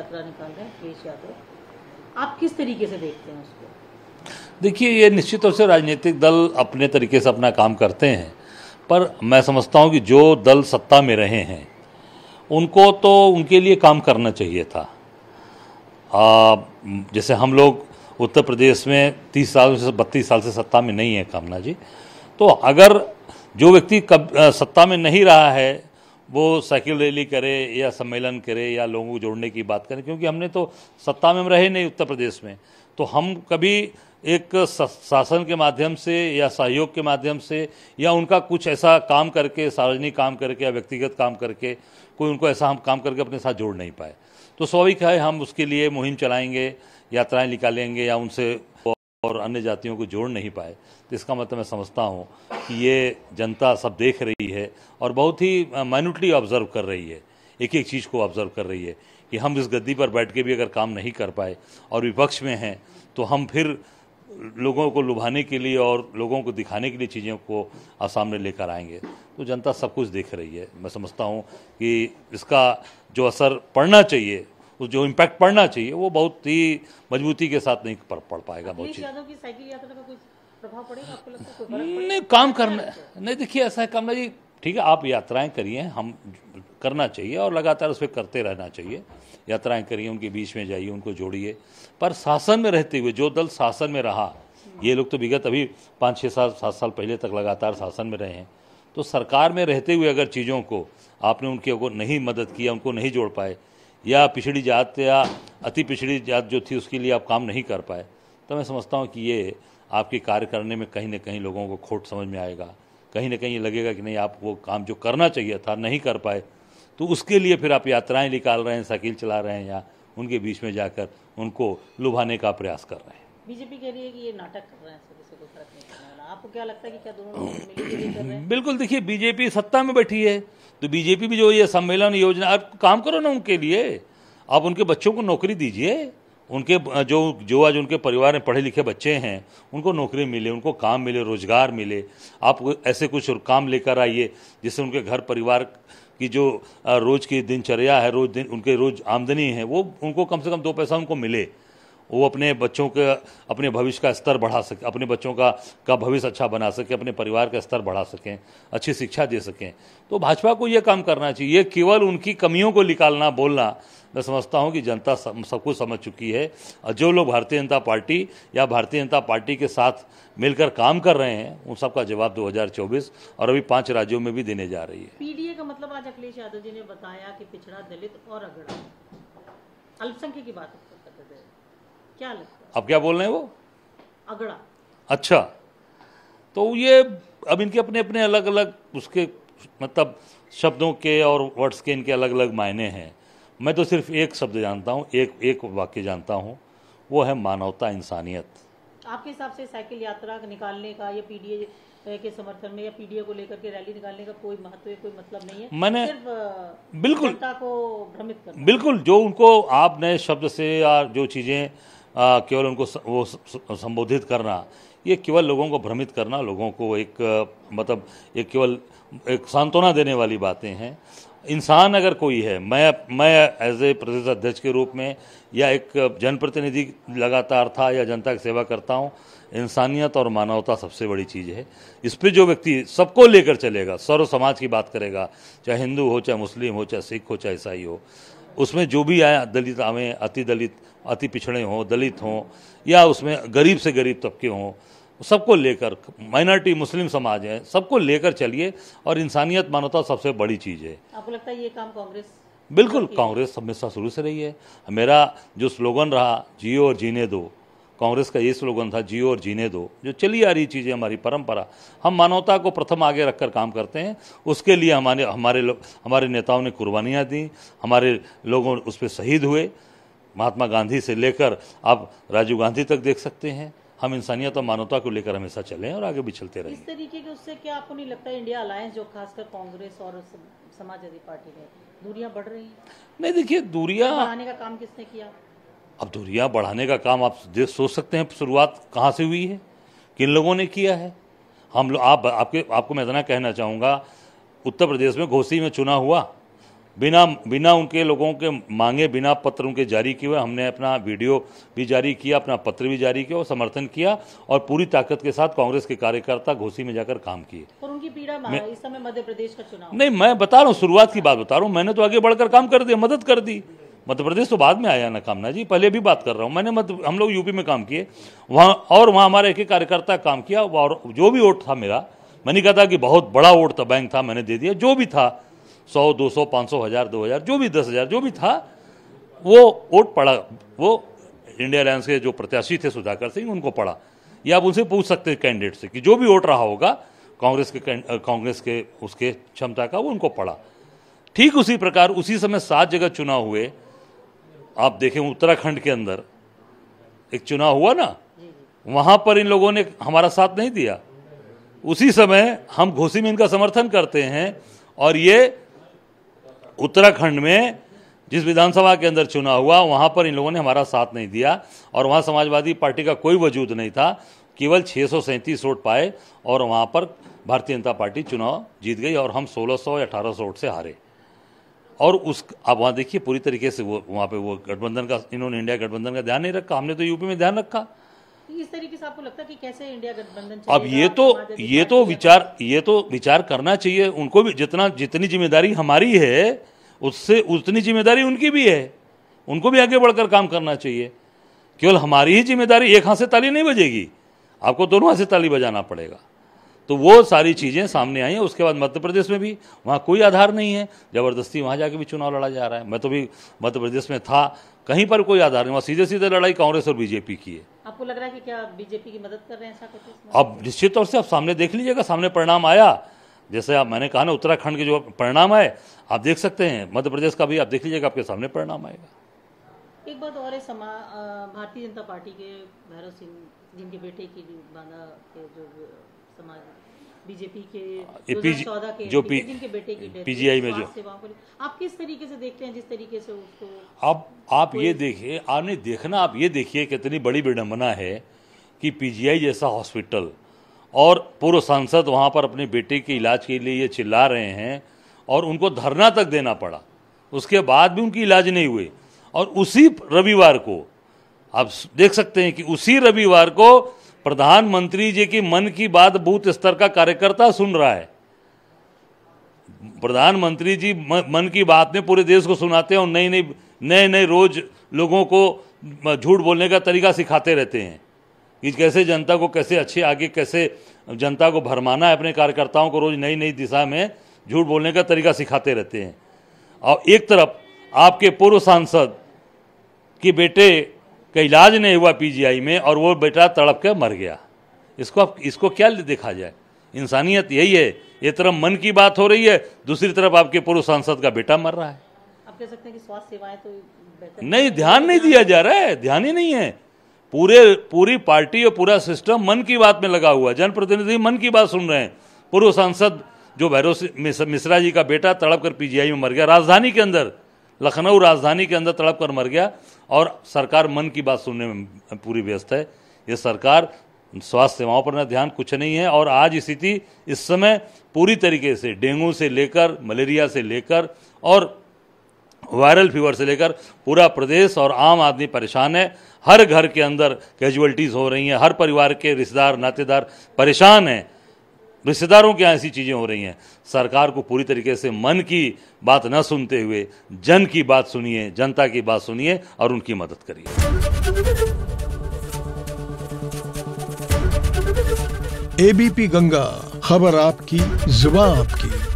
निकाल रहे हैं यादव आप किस तरीके से देखते हैं उसको देखिए ये निश्चित तौर से राजनीतिक दल अपने तरीके से अपना काम करते हैं पर मैं समझता हूँ कि जो दल सत्ता में रहे हैं उनको तो उनके लिए काम करना चाहिए था आ, जैसे हम लोग उत्तर प्रदेश में तीस साल से बत्तीस साल से सत्ता में नहीं है कामना जी तो अगर जो व्यक्ति कब सत्ता में नहीं रहा है वो साइकिल रैली करे या सम्मेलन करे या लोगों को जोड़ने की बात करें क्योंकि हमने तो सत्ता में हम रहे नहीं उत्तर प्रदेश में तो हम कभी एक शासन के माध्यम से या सहयोग के माध्यम से या उनका कुछ ऐसा काम करके सार्वजनिक काम करके या व्यक्तिगत काम करके कोई उनको ऐसा हम काम करके अपने साथ जोड़ नहीं पाए तो स्वाभाविक है हम उसके लिए मुहिम चलाएंगे यात्राएं निकालेंगे या उनसे और अन्य जातियों को जोड़ नहीं पाए तो इसका मतलब मैं समझता हूँ कि ये जनता सब देख रही है और बहुत ही माइनूटली ऑब्जर्व कर रही है एक एक चीज़ को ऑब्जर्व कर रही है कि हम इस गद्दी पर बैठ के भी अगर काम नहीं कर पाए और विपक्ष में हैं तो हम फिर लोगों को लुभाने के लिए और लोगों को दिखाने के लिए चीज़ों को सामने लेकर आएंगे तो जनता सब कुछ देख रही है मैं समझता हूँ कि इसका जो असर पड़ना चाहिए उस तो जो इम्पैक्ट पड़ना चाहिए वो बहुत ही मजबूती के साथ नहीं पड़ पड़ पाएगा बहुत चीज़ नहीं काम करना नहीं देखिए ऐसा है कमला जी ठीक है आप यात्राएं करिए हम करना चाहिए और लगातार उस पर करते रहना चाहिए यात्राएं करिए उनके बीच में जाइए उनको जोड़िए पर शासन में रहते हुए जो दल शासन में रहा ये लोग तो विगत अभी पाँच छः साल सात साल पहले तक लगातार शासन में रहे हैं तो सरकार में रहते हुए अगर चीज़ों को आपने उनकी अगर नहीं मदद किया उनको नहीं जोड़ पाए या पिछड़ी जात या अति पिछड़ी जात जो थी उसके लिए आप काम नहीं कर पाए तो मैं समझता हूँ कि ये आपके कार्य करने में कहीं ना कहीं लोगों को खोट समझ में आएगा कहीं ना कहीं ये लगेगा कि नहीं आप वो काम जो करना चाहिए था नहीं कर पाए तो उसके लिए फिर आप यात्राएं निकाल रहे हैं साइकिल चला रहे हैं या उनके बीच में जाकर उनको लुभाने का प्रयास कर रहे हैं बीजेपी कह रही है कि ये नाटक कर रहे हैं किसी कोई फर्क नहीं पड़ने वाला आपको क्या लगता है कि क्या दोनों बिल्कुल देखिए बीजेपी सत्ता में बैठी है तो बीजेपी भी जो ये सम्मेलन योजना आप काम करो ना उनके लिए आप उनके बच्चों को नौकरी दीजिए उनके जो जो आज उनके परिवार में पढ़े लिखे बच्चे हैं उनको नौकरी मिले उनको काम मिले रोजगार मिले आप ऐसे कुछ काम लेकर आइए जिससे उनके घर परिवार की जो रोज़ की दिनचर्या है रोज़ दिन उनके रोज़ आमदनी है वो उनको कम से कम दो पैसा उनको मिले वो अपने बच्चों के अपने भविष्य का स्तर बढ़ा सके अपने बच्चों का का भविष्य अच्छा बना सके अपने परिवार का स्तर बढ़ा सकें अच्छी शिक्षा दे सकें तो भाजपा को ये काम करना चाहिए केवल उनकी कमियों को निकालना बोलना मैं समझता हूँ कि जनता सब कुछ समझ चुकी है और जो लोग भारतीय जनता पार्टी या भारतीय जनता पार्टी के साथ मिलकर काम कर रहे हैं उन सबका जवाब 2024 और अभी पांच राज्यों में भी देने जा रही है पीडीए का मतलब आज अखिलेश यादव जी ने बताया कि पिछड़ा दलित और अगड़ा अल्पसंख्यक की बात क्या लगता है अब क्या बोल रहे हैं वो अगड़ा अच्छा तो ये अब इनके अपने अपने अलग अलग उसके मतलब शब्दों के और वर्ड्स के इनके अलग अलग मायने हैं मैं तो सिर्फ एक शब्द जानता हूँ एक एक वाक्य जानता हूँ वो है मानवता इंसानियत आपके हिसाब से साइकिल यात्रा निकालने का या पीडीए के समर्थन में या पीडीए को लेकर के रैली निकालने का कोई महत्व कोई मतलब नहीं है मैंने सिर्फ बिल्कुल को भ्रमित कर बिल्कुल जो उनको आप नए शब्द से या जो चीज़ें केवल उनको वो संबोधित करना ये केवल लोगों को भ्रमित करना लोगों को एक मतलब एक केवल एक सांत्वना देने वाली बातें हैं इंसान अगर कोई है मैं मैं एज ए प्रदेश अध्यक्ष के रूप में या एक जनप्रतिनिधि लगातार था या जनता की सेवा करता हूँ इंसानियत और मानवता सबसे बड़ी चीज़ है इस पर जो व्यक्ति सबको लेकर चलेगा सर्व समाज की बात करेगा चाहे हिंदू हो चाहे मुस्लिम हो चाहे सिख हो चाहे ईसाई हो उसमें जो भी आया दलित आवें अति दलित अति पिछड़े हों दलित हों या उसमें गरीब से गरीब तबके हों सबको लेकर माइनॉरिटी मुस्लिम समाज है सबको लेकर चलिए और इंसानियत मानवता सबसे बड़ी चीज़ है आपको लगता है ये काम कांग्रेस बिल्कुल कांग्रेस हमेशा शुरू से रही है मेरा जो स्लोगन रहा जियो और जीने दो कांग्रेस का ये स्लोगन था जियो और जीने दो जो चली आ रही चीज़ें हमारी परंपरा हम मानवता को प्रथम आगे रखकर काम करते हैं उसके लिए हमारे हमारे हमारे नेताओं ने कुर्बानियाँ दी हमारे लोगों उस पर शहीद हुए महात्मा गांधी से लेकर आप राजीव गांधी तक देख सकते हैं हम इंसानियत और मानवता को लेकर हमेशा चले और आगे भी चलते रहे इस तरीके के उससे क्या आपको नहीं लगता इंडिया अलायंस जो खासकर कांग्रेस और समाजवादी पार्टी में दूरियां बढ़ रही है नहीं देखिए दूरियां बढ़ाने का काम किसने किया अब दूरियाँ तो बढ़ाने का काम आप देख सोच सकते हैं शुरुआत कहाँ से हुई है किन लोगों ने किया है हम लोग आप आपके आपको मैं इतना कहना चाहूँगा उत्तर प्रदेश में घोसी में चुना हुआ बिना बिना उनके लोगों के मांगे बिना पत्र उनके जारी किए हुए हमने अपना वीडियो भी जारी किया अपना पत्र भी जारी किया और समर्थन किया और पूरी ताकत के साथ कांग्रेस के कार्यकर्ता घोसी में जाकर काम किए और उनकी पीड़ा मैं, इस समय मध्य प्रदेश का चुनाव नहीं मैं बता रहा हूँ शुरुआत की बात बता रहा हूँ मैंने तो आगे बढ़कर काम कर दिया मदद कर दी मध्य प्रदेश तो बाद में आया ना कामना जी पहले भी बात कर रहा हूँ मैंने मत, हम लोग यूपी में काम किए वहाँ और वहाँ हमारे एक एक कार्यकर्ता काम किया और जो भी वोट था मेरा मैंने कहा था कि बहुत बड़ा वोट था बैंक था मैंने दे दिया जो भी था सौ दो सौ पाँच सौ हज़ार दो हज़ार जो भी दस हज़ार जो भी था वो वोट पड़ा वो इंडिया अलायंस के जो प्रत्याशी थे सुधाकर सिंह उनको पड़ा या आप उनसे पूछ सकते हैं कैंडिडेट से कि जो भी वोट रहा होगा कांग्रेस के कांग्रेस के उसके क्षमता का वो उनको पड़ा ठीक उसी प्रकार उसी समय सात जगह चुनाव हुए आप देखें उत्तराखंड के अंदर एक चुनाव हुआ ना वहां पर इन लोगों ने हमारा साथ नहीं दिया उसी समय हम घोसी में इनका समर्थन करते हैं और ये उत्तराखंड में जिस विधानसभा के अंदर चुनाव हुआ वहां पर इन लोगों ने हमारा साथ नहीं दिया और वहां समाजवादी पार्टी का कोई वजूद नहीं था केवल छः सौ सैंतीस वोट पाए और वहां पर भारतीय जनता पार्टी चुनाव जीत गई और हम सोलह सौ या अठारह सौ वोट से हारे और उस आप वहाँ देखिए पूरी तरीके से वो वहाँ पे वो गठबंधन का इन्होंने इंडिया गठबंधन का ध्यान नहीं रखा हमने तो यूपी में ध्यान रखा तो इस तरीके से आपको लगता है कि कैसे इंडिया गठबंधन अब ये तो ये तो विचार ये तो विचार करना चाहिए उनको भी जितना जितनी जिम्मेदारी हमारी है उससे उतनी जिम्मेदारी उनकी भी है उनको भी आगे बढ़कर काम करना चाहिए केवल हमारी ही जिम्मेदारी एक हाथ से ताली नहीं बजेगी आपको दोनों हाथ से ताली बजाना पड़ेगा तो वो सारी चीज़ें सामने आई हैं उसके बाद मध्य प्रदेश में भी वहाँ कोई आधार नहीं है ज़बरदस्ती वहाँ जाके भी चुनाव लड़ा जा रहा है मैं तो भी मध्य प्रदेश में था कहीं पर कोई आधार नहीं वहाँ सीधे सीधे लड़ाई कांग्रेस और बीजेपी की है आपको लग रहा है कि क्या बीजेपी की मदद कर रहे हैं ऐसा अब निश्चित तौर से आप सामने देख लीजिएगा सामने परिणाम आया जैसे आप मैंने कहा ना उत्तराखंड के जो परिणाम आए आप देख सकते हैं मध्य प्रदेश का भी आप देख लीजिएगा आपके सामने परिणाम आएगा एक बात और है समा भारतीय जनता पार्टी के भैरव सिंह जिनके बेटे की के जो बीजेपी के पीजी के जो पी, के बेटे की पीजीआई में जो आप किस तरीके से देखते हैं जिस तरीके से उसको आप आप ये देखिए आपने देखना आप ये देखिए कितनी बड़ी विडम्बना है कि पीजीआई जैसा हॉस्पिटल और पूर्व सांसद वहाँ पर अपने बेटे के इलाज के लिए ये चिल्ला रहे हैं और उनको धरना तक देना पड़ा उसके बाद भी उनकी इलाज नहीं हुए और उसी रविवार को आप देख सकते हैं कि उसी रविवार को प्रधानमंत्री जी की मन की बात बूथ स्तर का कार्यकर्ता सुन रहा है प्रधानमंत्री जी मन की बात में पूरे देश को सुनाते हैं और नई नई नए नए रोज लोगों को झूठ बोलने का तरीका सिखाते रहते हैं कि कैसे जनता को कैसे अच्छे आगे कैसे जनता को भरमाना है अपने कार्यकर्ताओं को रोज नई नई दिशा में झूठ बोलने का तरीका सिखाते रहते हैं और एक तरफ आपके पूर्व सांसद के बेटे का इलाज नहीं हुआ पीजीआई में और वो बेटा तड़प के मर गया इसको आप इसको क्या देखा जाए इंसानियत यही है एक तरफ मन की बात हो रही है दूसरी तरफ आपके पूर्व सांसद का बेटा मर रहा है आप कह सकते हैं कि स्वास्थ्य सेवाएं तो नहीं ध्यान नहीं दिया जा रहा है ध्यान ही नहीं है पूरे पूरी पार्टी और पूरा सिस्टम मन की बात में लगा हुआ जनप्रतिनिधि मन की बात सुन रहे हैं पूर्व सांसद जो भैरव मिश्रा जी का बेटा तड़प कर पीजीआई में मर गया राजधानी के अंदर लखनऊ राजधानी के अंदर तड़प कर मर गया और सरकार मन की बात सुनने में पूरी व्यस्त है ये सरकार स्वास्थ्य सेवाओं पर ना ध्यान कुछ नहीं है और आज स्थिति इस समय पूरी तरीके से डेंगू से लेकर मलेरिया से लेकर और वायरल फीवर से लेकर पूरा प्रदेश और आम आदमी परेशान है हर घर के अंदर कैजुअलिटीज़ हो रही हैं हर परिवार के रिश्तेदार नातेदार परेशान हैं रिश्तेदारों के यहाँ ऐसी चीज़ें हो रही हैं सरकार को पूरी तरीके से मन की बात न सुनते हुए जन की बात सुनिए जनता की बात सुनिए और उनकी मदद करिए एबीपी गंगा खबर आपकी जुबा आपकी